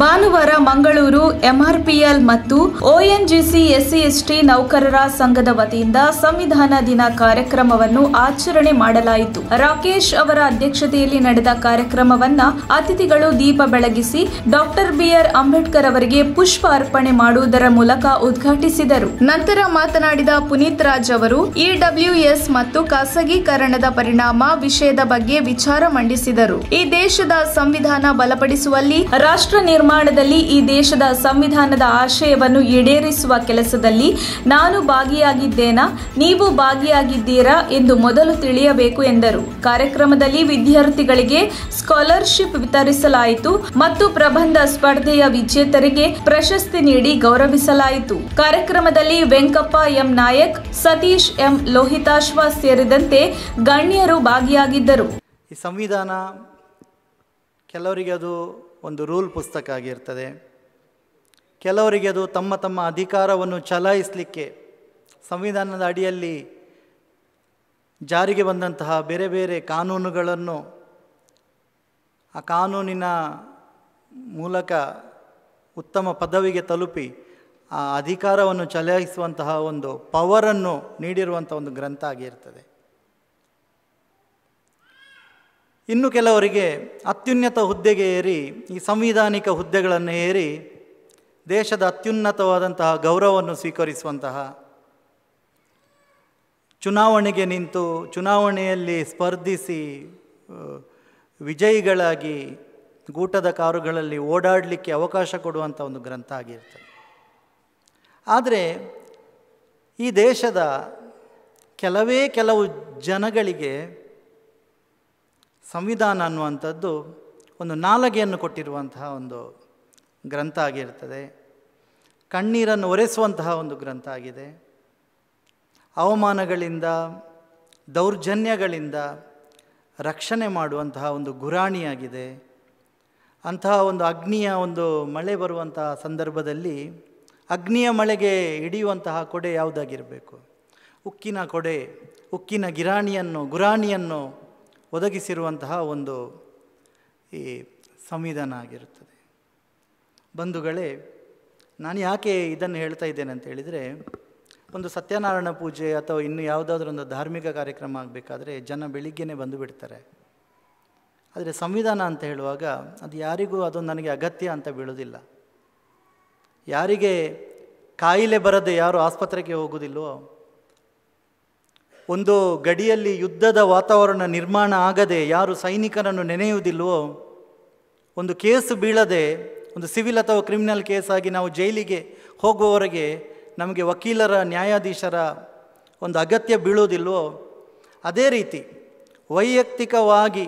ಭಾನುವಾರ ಮಂಗಳೂರು ಎಂಆರ್ಪಿಎಲ್ ಮತ್ತು ONGC SC ST ನೌಕರರ ಸಂಘದ ವತಿಯಿಂದ ಸಂವಿಧಾನ ದಿನ ಕಾರ್ಯಕ್ರಮವನ್ನು ಆಚರಣೆ ಮಾಡಲಾಯಿತು ರಾಕೇಶ್ ಅವರ ಅಧ್ಯಕ್ಷತೆಯಲ್ಲಿ ನಡೆದ ಕಾರ್ಯಕ್ರಮವನ್ನ ಅತಿಥಿಗಳು ದೀಪ ಬೆಳಗಿಸಿ ಡಾಕ್ಟರ್ ಬಿಆರ್ ಅಂಬೇಡ್ಕರ್ ಅವರಿಗೆ ಪುಷ್ಪ ಅರ್ಪಣೆ ಮಾಡುವುದರ ಮೂಲಕ ಉದ್ಘಾಟಿಸಿದರು ನಂತರ ಮಾತನಾಡಿದ ಪುನೀತ್ ರಾಜ್ ಅವರು ಇಡಬ್ಲ್ಯೂಎಸ್ ಮತ್ತು ಖಾಸಗೀಕರಣದ ಪರಿಣಾಮ ವಿಷಯದ ಬಗ್ಗೆ ವಿಚಾರ ಮಂಡಿಸಿದರು ಈ ದೇಶದ ಸಂವಿಧಾನ ಬಲಪಡಿಸುವಲ್ಲಿ ರಾಷ್ಟ್ರ ನಿರ್ಮಾಣ ನಿರ್ಮಾಣದಲ್ಲಿ ಈ ದೇಶದ ಸಂವಿಧಾನದ ಆಶಯವನ್ನು ಈಡೇರಿಸುವ ಕೆಲಸದಲ್ಲಿ ನಾನು ಭಾಗಿಯಾಗಿದ್ದೇನಾ ನೀವು ಭಾಗಿಯಾಗಿದ್ದೀರಾ ಎಂದು ಮೊದಲು ತಿಳಿಯಬೇಕು ಎಂದರು ಕಾರ್ಯಕ್ರಮದಲ್ಲಿ ವಿದ್ಯಾರ್ಥಿಗಳಿಗೆ ಸ್ಕಾಲರ್ಶಿಪ್ ವಿತರಿಸಲಾಯಿತು ಮತ್ತು ಪ್ರಬಂಧ ಸ್ಪರ್ಧೆಯ ವಿಜೇತರಿಗೆ ಪ್ರಶಸ್ತಿ ನೀಡಿ ಗೌರವಿಸಲಾಯಿತು ಕಾರ್ಯಕ್ರಮದಲ್ಲಿ ವೆಂಕಪ್ಪ ಎಂ ನಾಯಕ್ ಸತೀಶ್ ಎಂ ಲೋಹಿತಾಶ್ವ ಸೇರಿದಂತೆ ಗಣ್ಯರು ಭಾಗಿಯಾಗಿದ್ದರು ಈ ಸಂವಿಧಾನ ಕೆಲವರಿಗೆ ಅದು ಒಂದು ರೂಲ್ ಪುಸ್ತಕ ಆಗಿರ್ತದೆ ಕೆಲವರಿಗೆ ಅದು ತಮ್ಮ ತಮ್ಮ ಅಧಿಕಾರವನ್ನು ಚಲಾಯಿಸಲಿಕ್ಕೆ ಸಂವಿಧಾನದ ಅಡಿಯಲ್ಲಿ ಜಾರಿಗೆ ಬಂದಂತಹ ಬೇರೆ ಬೇರೆ ಕಾನೂನುಗಳನ್ನು ಆ ಕಾನೂನಿನ ಮೂಲಕ ಉತ್ತಮ ಪದವಿಗೆ ತಲುಪಿ ಆ ಅಧಿಕಾರವನ್ನು ಚಲಾಯಿಸುವಂತಹ ಒಂದು ಪವರನ್ನು ನೀಡಿರುವಂಥ ಒಂದು ಗ್ರಂಥ ಆಗಿರ್ತದೆ ಇನ್ನು ಕೆಲವರಿಗೆ ಅತ್ಯುನ್ನತ ಹುದ್ದೆಗೆ ಏರಿ ಈ ಸಂವಿಧಾನಿಕ ಹುದ್ದೆಗಳನ್ನು ಏರಿ ದೇಶದ ಅತ್ಯುನ್ನತವಾದಂತಹ ಗೌರವವನ್ನು ಸ್ವೀಕರಿಸುವಂತಹ ಚುನಾವಣೆಗೆ ನಿಂತು ಚುನಾವಣೆಯಲ್ಲಿ ಸ್ಪರ್ಧಿಸಿ ವಿಜಯಿಗಳಾಗಿ ಗೂಟದ ಕಾರುಗಳಲ್ಲಿ ಓಡಾಡಲಿಕ್ಕೆ ಅವಕಾಶ ಕೊಡುವಂಥ ಒಂದು ಗ್ರಂಥ ಆಗಿರ್ತದೆ ಆದರೆ ಈ ದೇಶದ ಕೆಲವೇ ಕೆಲವು ಜನಗಳಿಗೆ ಸಂವಿಧಾನ ಅನ್ನುವಂಥದ್ದು ಒಂದು ನಾಲಗೆಯನ್ನು ಕೊಟ್ಟಿರುವಂತಹ ಒಂದು ಗ್ರಂಥ ಆಗಿರ್ತದೆ ಕಣ್ಣೀರನ್ನು ಒರೆಸುವಂತಹ ಒಂದು ಗ್ರಂಥ ಆಗಿದೆ ಅವಮಾನಗಳಿಂದ ದೌರ್ಜನ್ಯಗಳಿಂದ ರಕ್ಷಣೆ ಮಾಡುವಂತಹ ಒಂದು ಗುರಾಣಿಯಾಗಿದೆ ಅಂತಹ ಒಂದು ಅಗ್ನಿಯ ಒಂದು ಮಳೆ ಬರುವಂತಹ ಸಂದರ್ಭದಲ್ಲಿ ಅಗ್ನಿಯ ಮಳೆಗೆ ಹಿಡಿಯುವಂತಹ ಕೊಡೆ ಯಾವುದಾಗಿರಬೇಕು ಉಕ್ಕಿನ ಕೊಡೆ ಉಕ್ಕಿನ ಗಿರಾಣಿಯನ್ನು ಗುರಾಣಿಯನ್ನು ಒದಗಿಸಿರುವಂತಹ ಒಂದು ಈ ಸಂವಿಧಾನ ಆಗಿರುತ್ತದೆ ಬಂಧುಗಳೇ ನಾನು ಯಾಕೆ ಇದನ್ನು ಹೇಳ್ತಾ ಇದ್ದೇನೆ ಅಂತ ಹೇಳಿದರೆ ಒಂದು ಸತ್ಯನಾರಾಯಣ ಪೂಜೆ ಅಥವಾ ಇನ್ನು ಯಾವುದಾದ್ರೂ ಒಂದು ಧಾರ್ಮಿಕ ಕಾರ್ಯಕ್ರಮ ಆಗಬೇಕಾದ್ರೆ ಜನ ಬೆಳಿಗ್ಗೆನೇ ಬಂದು ಬಿಡ್ತಾರೆ ಆದರೆ ಸಂವಿಧಾನ ಅಂತ ಹೇಳುವಾಗ ಅದು ಯಾರಿಗೂ ಅದು ನನಗೆ ಅಗತ್ಯ ಅಂತ ಬೀಳೋದಿಲ್ಲ ಯಾರಿಗೆ ಕಾಯಿಲೆ ಬರದೆ ಯಾರು ಆಸ್ಪತ್ರೆಗೆ ಹೋಗೋದಿಲ್ವೋ ಒಂದು ಗಡಿಯಲ್ಲಿ ಯುದ್ಧದ ವಾತಾವರಣ ನಿರ್ಮಾಣ ಆಗದೆ ಯಾರು ಸೈನಿಕರನ್ನು ನೆನೆಯುವುದಿಲ್ವೋ ಒಂದು ಕೇಸು ಬೀಳದೆ ಒಂದು ಸಿವಿಲ್ ಅಥವಾ ಕ್ರಿಮಿನಲ್ ಕೇಸಾಗಿ ನಾವು ಜೈಲಿಗೆ ಹೋಗುವವರೆಗೆ ನಮಗೆ ವಕೀಲರ ನ್ಯಾಯಾಧೀಶರ ಒಂದು ಅಗತ್ಯ ಬೀಳೋದಿಲ್ವೋ ಅದೇ ರೀತಿ ವೈಯಕ್ತಿಕವಾಗಿ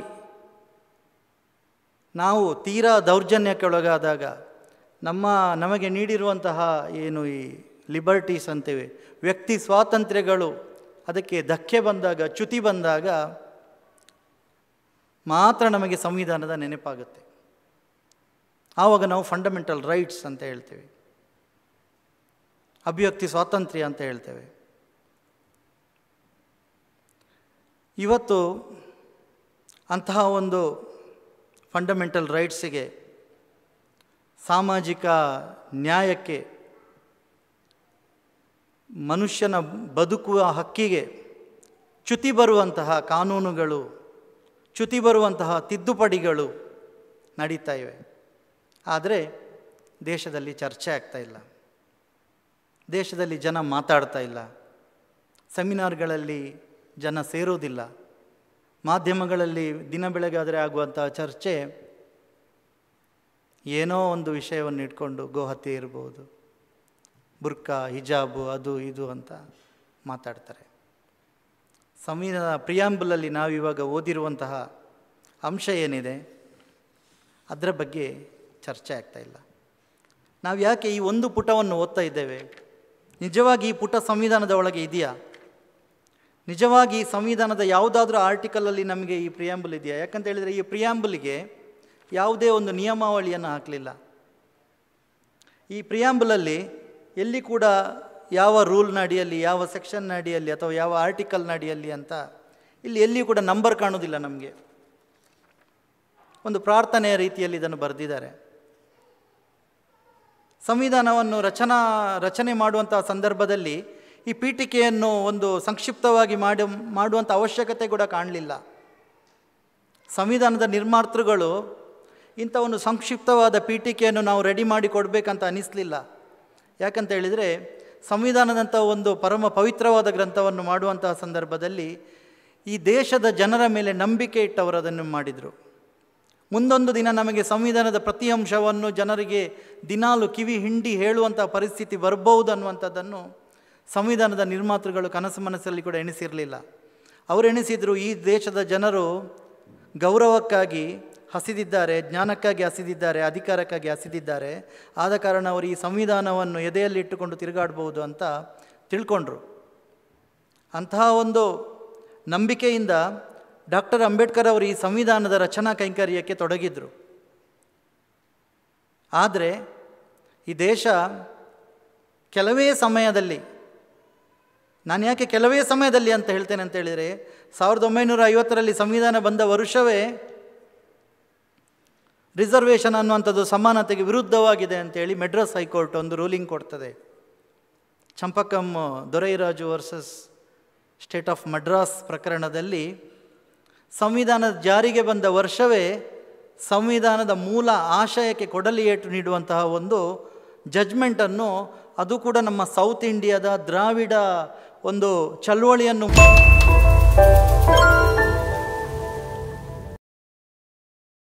ನಾವು ತೀರಾ ದೌರ್ಜನ್ಯಕ್ಕೊಳಗಾದಾಗ ನಮ್ಮ ನಮಗೆ ನೀಡಿರುವಂತಹ ಏನು ಈ ಲಿಬರ್ಟೀಸ್ ಅಂತೇವೆ ವ್ಯಕ್ತಿ ಸ್ವಾತಂತ್ರ್ಯಗಳು ಅದಕ್ಕೆ ಧಕ್ಕೆ ಬಂದಾಗ ಚ್ಯುತಿ ಬಂದಾಗ ಮಾತ್ರ ನಮಗೆ ಸಂವಿಧಾನದ ನೆನಪಾಗುತ್ತೆ ಆವಾಗ ನಾವು ಫಂಡಮೆಂಟಲ್ ರೈಟ್ಸ್ ಅಂತ ಹೇಳ್ತೇವೆ ಅಭಿವ್ಯಕ್ತಿ ಸ್ವಾತಂತ್ರ್ಯ ಅಂತ ಹೇಳ್ತೇವೆ ಇವತ್ತು ಅಂತಹ ಒಂದು ಫಂಡಮೆಂಟಲ್ ರೈಟ್ಸಿಗೆ ಸಾಮಾಜಿಕ ನ್ಯಾಯಕ್ಕೆ ಮನುಷ್ಯನ ಬದುಕುವ ಹಕ್ಕಿಗೆ ಚ್ಯುತಿ ಬರುವಂತಹ ಕಾನೂನುಗಳು ಚ್ಯುತಿ ಬರುವಂತಹ ತಿದ್ದುಪಡಿಗಳು ನಡೀತಾ ಇವೆ ಆದರೆ ದೇಶದಲ್ಲಿ ಚರ್ಚೆ ಆಗ್ತಾ ಇಲ್ಲ ದೇಶದಲ್ಲಿ ಜನ ಮಾತಾಡ್ತಾ ಇಲ್ಲ ಸೆಮಿನಾರ್ಗಳಲ್ಲಿ ಜನ ಸೇರೋದಿಲ್ಲ ಮಾಧ್ಯಮಗಳಲ್ಲಿ ದಿನ ಬೆಳಗಾದರೆ ಆಗುವಂತಹ ಚರ್ಚೆ ಏನೋ ಒಂದು ವಿಷಯವನ್ನು ಇಟ್ಕೊಂಡು ಗೋಹತ್ಯೆ ಇರ್ಬೋದು ಬುರ್ಕಾ ಹಿಜಾಬು ಅದು ಇದು ಅಂತ ಮಾತಾಡ್ತಾರೆ ಸಂವಿಧಾನ ಪ್ರಿಯಾಂಬಲಲ್ಲಿ ಇವಾಗ ಓದಿರುವಂತಹ ಅಂಶ ಏನಿದೆ ಅದರ ಬಗ್ಗೆ ಚರ್ಚೆ ಆಗ್ತಾ ಇಲ್ಲ ನಾವು ಯಾಕೆ ಈ ಒಂದು ಪುಟವನ್ನು ಓದ್ತಾ ಇದ್ದೇವೆ ನಿಜವಾಗಿ ಈ ಪುಟ ಸಂವಿಧಾನದ ಒಳಗೆ ಇದೆಯಾ ನಿಜವಾಗಿ ಸಂವಿಧಾನದ ಯಾವುದಾದ್ರೂ ಆರ್ಟಿಕಲಲ್ಲಿ ನಮಗೆ ಈ ಪ್ರಿಯಾಂಬಲ್ ಇದೆಯಾ ಯಾಕಂತ ಹೇಳಿದರೆ ಈ ಪ್ರಿಯಾಂಬಲಿಗೆ ಯಾವುದೇ ಒಂದು ನಿಯಮಾವಳಿಯನ್ನು ಹಾಕಲಿಲ್ಲ ಈ ಪ್ರಿಯಾಂಬಲಲ್ಲಿ ಎಲ್ಲಿ ಕೂಡ ಯಾವ ರೂಲ್ನ ಅಡಿಯಲ್ಲಿ ಯಾವ ಸೆಕ್ಷನ್ನ ಅಡಿಯಲ್ಲಿ ಅಥವಾ ಯಾವ ಆರ್ಟಿಕಲ್ನ ಅಡಿಯಲ್ಲಿ ಅಂತ ಇಲ್ಲಿ ಎಲ್ಲಿಯೂ ಕೂಡ ನಂಬರ್ ಕಾಣೋದಿಲ್ಲ ನಮಗೆ ಒಂದು ಪ್ರಾರ್ಥನೆಯ ರೀತಿಯಲ್ಲಿ ಇದನ್ನು ಬರೆದಿದ್ದಾರೆ ಸಂವಿಧಾನವನ್ನು ರಚನಾ ರಚನೆ ಮಾಡುವಂಥ ಸಂದರ್ಭದಲ್ಲಿ ಈ ಪೀಠಿಕೆಯನ್ನು ಒಂದು ಸಂಕ್ಷಿಪ್ತವಾಗಿ ಮಾಡಿ ಮಾಡುವಂಥ ಅವಶ್ಯಕತೆ ಕೂಡ ಕಾಣಲಿಲ್ಲ ಸಂವಿಧಾನದ ನಿರ್ಮಾತೃಗಳು ಇಂಥ ಒಂದು ಸಂಕ್ಷಿಪ್ತವಾದ ಪೀಠಿಕೆಯನ್ನು ನಾವು ರೆಡಿ ಮಾಡಿ ಕೊಡಬೇಕಂತ ಅನಿಸಲಿಲ್ಲ ಯಾಕಂತ ಹೇಳಿದರೆ ಸಂವಿಧಾನದಂಥ ಒಂದು ಪರಮ ಪವಿತ್ರವಾದ ಗ್ರಂಥವನ್ನು ಮಾಡುವಂತಹ ಸಂದರ್ಭದಲ್ಲಿ ಈ ದೇಶದ ಜನರ ಮೇಲೆ ನಂಬಿಕೆ ಇಟ್ಟವರು ಅದನ್ನು ಮಾಡಿದರು ಮುಂದೊಂದು ದಿನ ನಮಗೆ ಸಂವಿಧಾನದ ಪ್ರತಿ ಅಂಶವನ್ನು ಜನರಿಗೆ ದಿನಾಲು ಕಿವಿ ಹಿಂಡಿ ಹೇಳುವಂಥ ಪರಿಸ್ಥಿತಿ ಬರಬಹುದು ಅನ್ನುವಂಥದ್ದನ್ನು ಸಂವಿಧಾನದ ನಿರ್ಮಾತೃಗಳು ಕನಸು ಮನಸ್ಸಲ್ಲಿ ಕೂಡ ಎಣಿಸಿರಲಿಲ್ಲ ಅವರು ಈ ದೇಶದ ಜನರು ಗೌರವಕ್ಕಾಗಿ ಹಸಿದಿದ್ದಾರೆ ಜ್ಞಾನಕ್ಕಾಗಿ ಹಸಿದಿದ್ದಾರೆ ಅಧಿಕಾರಕ್ಕಾಗಿ ಹಸಿದಿದ್ದಾರೆ ಆದ ಕಾರಣ ಅವರು ಈ ಸಂವಿಧಾನವನ್ನು ಎದೆಯಲ್ಲಿಟ್ಟುಕೊಂಡು ತಿರುಗಾಡ್ಬೋದು ಅಂತ ತಿಳ್ಕೊಂಡ್ರು ಅಂತಹ ಒಂದು ನಂಬಿಕೆಯಿಂದ ಡಾಕ್ಟರ್ ಅಂಬೇಡ್ಕರ್ ಅವರು ಈ ಸಂವಿಧಾನದ ರಚನಾ ಕೈಂಕರ್ಯಕ್ಕೆ ತೊಡಗಿದ್ರು ಆದರೆ ಈ ದೇಶ ಕೆಲವೇ ಸಮಯದಲ್ಲಿ ನಾನು ಯಾಕೆ ಕೆಲವೇ ಸಮಯದಲ್ಲಿ ಅಂತ ಹೇಳ್ತೇನೆ ಅಂತ ಹೇಳಿದರೆ ಸಾವಿರದ ಒಂಬೈನೂರ ಐವತ್ತರಲ್ಲಿ ಸಂವಿಧಾನ ಬಂದ ವರುಷವೇ ರಿಸರ್ವೇಷನ್ ಅನ್ನುವಂಥದ್ದು ಸಮಾನತೆಗೆ ವಿರುದ್ಧವಾಗಿದೆ ಅಂತೇಳಿ ಮೆಡ್ರಾಸ್ ಹೈಕೋರ್ಟ್ ಒಂದು ರೂಲಿಂಗ್ ಕೊಡ್ತದೆ Champakam Dorairaju versus state of Madras ಪ್ರಕರಣದಲ್ಲಿ ಸಂವಿಧಾನದ ಜಾರಿಗೆ ಬಂದ ವರ್ಷವೇ ಸಂವಿಧಾನದ ಮೂಲ ಆಶಯಕ್ಕೆ ಕೊಡಲಿಯೇಟು ನೀಡುವಂತಹ ಒಂದು ಜಜ್ಮೆಂಟನ್ನು ಅದು ಕೂಡ ನಮ್ಮ ಸೌತ್ ಇಂಡಿಯಾದ ದ್ರಾವಿಡ ಒಂದು ಚಳುವಳಿಯನ್ನು